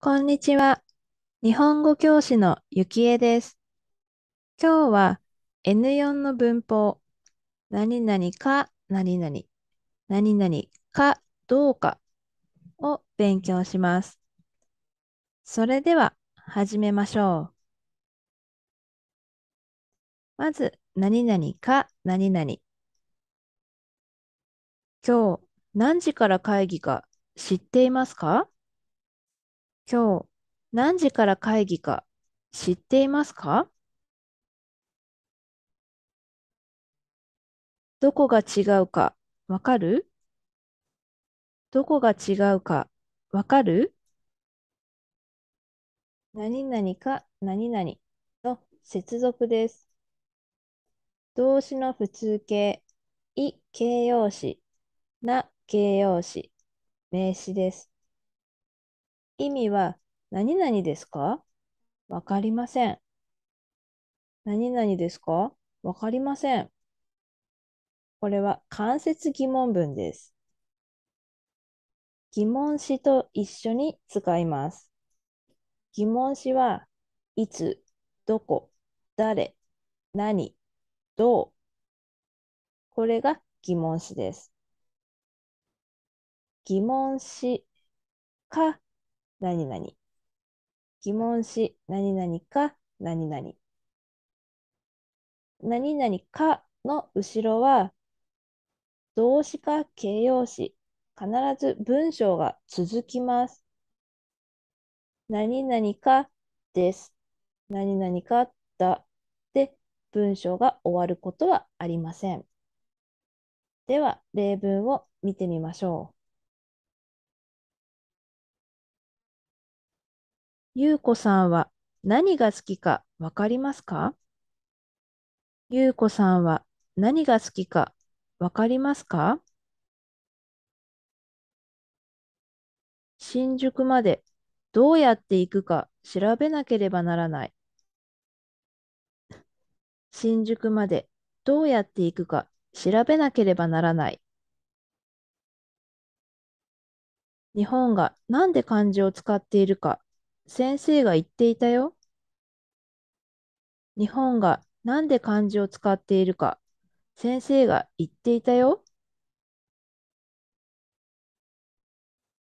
こんにちは。日本語教師のゆきえです。今日は N4 の文法、何々か何々、何々かどうかを勉強します。それでは始めましょう。まず、何々か何々。今日何時から会議か知っていますか今日何時から会議か知っていますかどこが違うかわかるどこが違うかわかる何々か何々の接続です。動詞の普通形、い形容詞、な形容詞、名詞です。意味は何々ですかわかりません。何々ですかわかりません。これは間接疑問文です。疑問詞と一緒に使います。疑問詞はいつ、どこ、誰、何、どう。これが疑問詞です。疑問詞か何々。疑問詞何々か何々。何々かの後ろは動詞か形容詞、必ず文章が続きます。何々かです。何々かだ。で、文章が終わることはありません。では、例文を見てみましょう。ゆうこさんは何が好きかわかりますかゆうこさんは何が好きかわかりますか新宿までどうやって行くか調べなければならない。新宿までどうやって行くか調べなければならない。日本がなんで漢字を使っているか先生が言っていたよ。日本がなんで漢字を使っているか、先生が言っていたよ。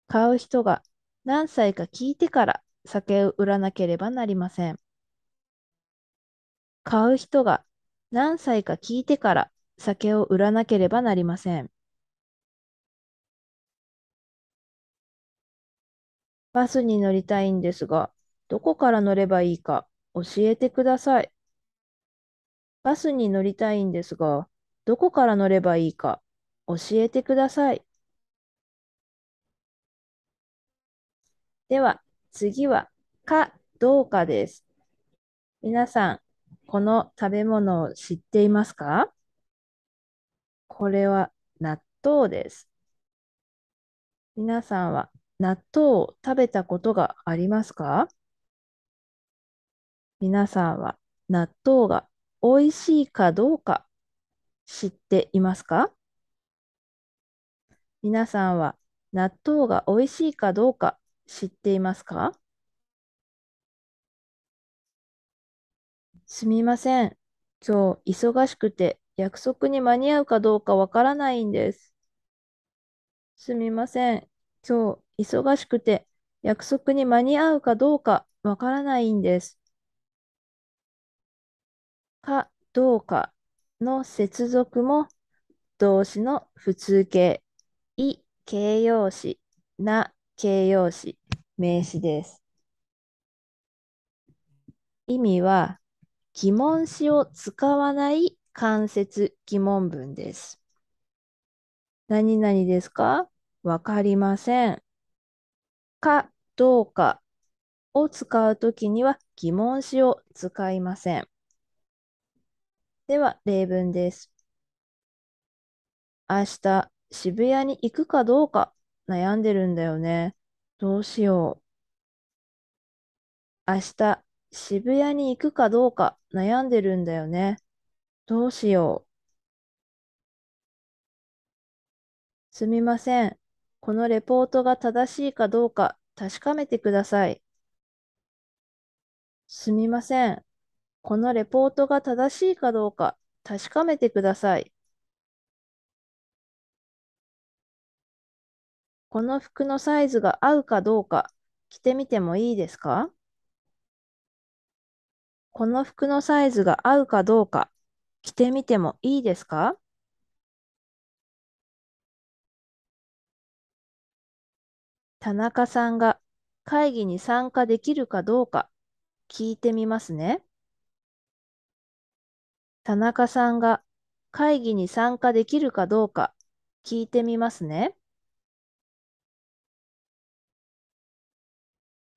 買う人が何歳か聞いてから酒を売らなければなりません。買う人が何歳か聞いてから酒を売らなければなりません。バスに乗りたいんですが、どこから乗ればいいか教えてください。バスに乗りたいんですが、どこから乗ればいいか教えてください。では、次は、かどうかです。皆さん、この食べ物を知っていますかこれは納豆です。皆さんは納豆を食べたことがありますか皆さんは納豆が美味しいかどうか知っていますか皆さんは納豆が美味しいかどうか知っていますかすみません。今日忙しくて約束に間に合うかどうかわからないんです。すみません。今日忙しくて約束に間に合うかどうかわからないんです。かどうかの接続も動詞の普通形、い形容詞、な形容詞、名詞です。意味は疑問詞を使わない間接疑問文です。何々ですかわかりません。かどうかを使うときには疑問詞を使いません。では、例文です。明日、渋谷に行くかどうか悩んでるんだよね。どうしよう。明日、渋谷に行くかどうか悩んでるんだよね。どうしよう。すみません。このレポートが正しいかどうか確かめてください。すみません。このレポートが正しいかどうか確かめてください。この服のサイズが合うかどうか着てみてもいいですかこの服のサイズが合うかどうか着てみてもいいですか田中さんが会議に参加できるかどうか聞いてみますね。田中さんが会議に参加できるかどうか聞いてみますね。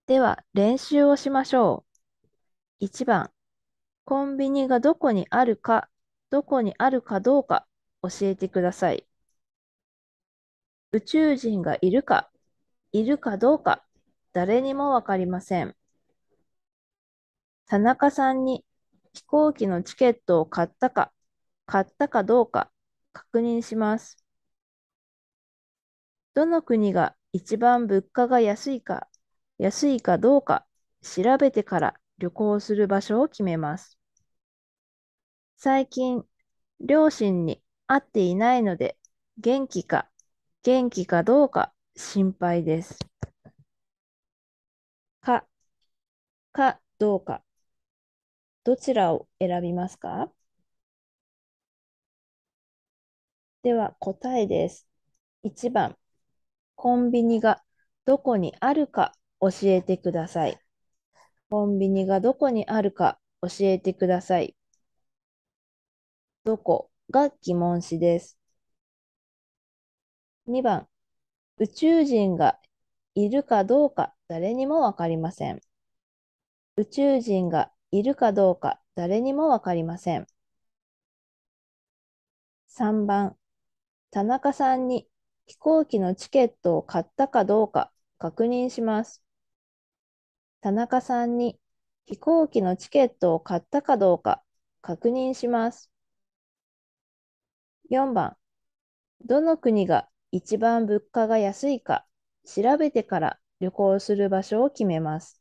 では練習をしましょう。1番、コンビニがどこにあるか、どこにあるかどうか教えてください。宇宙人がいるかいるかどうか、誰にもわかりません。田中さんに飛行機のチケットを買ったか、買ったかどうか確認します。どの国が一番物価が安いか、安いかどうか調べてから旅行する場所を決めます。最近、両親に会っていないので、元気か、元気かどうか心配です。か、かどうか。どちらを選びますかでは答えです。1番、コンビニがどこにあるか教えてください。コンビニがどこにあるか教えてください。どこが疑問詞です。2番、宇宙人がいるかどうか誰にもわかりません。宇宙人がいるかどうか誰にもわかりません。3番、田中さんに飛行機のチケットを買ったかどうか確認します。田中さんに飛行機のチケットを買ったかどうか確認します。4番、どの国が一番物価が安いか調べてから旅行する場所を決めます。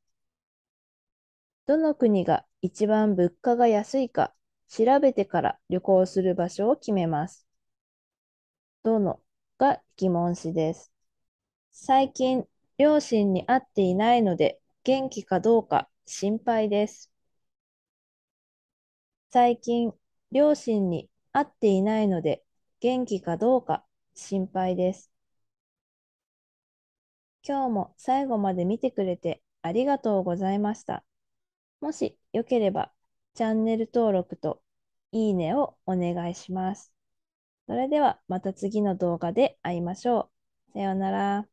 どの国が一番物価が安いか調べてから旅行する場所を決めます。どのが疑問詞です。最近、両親に会っていないので元気かどうか心配です。最近、両親に会っていないので元気かどうか心配です。今日も最後まで見てくれてありがとうございました。もしよければチャンネル登録といいねをお願いします。それではまた次の動画で会いましょう。さようなら。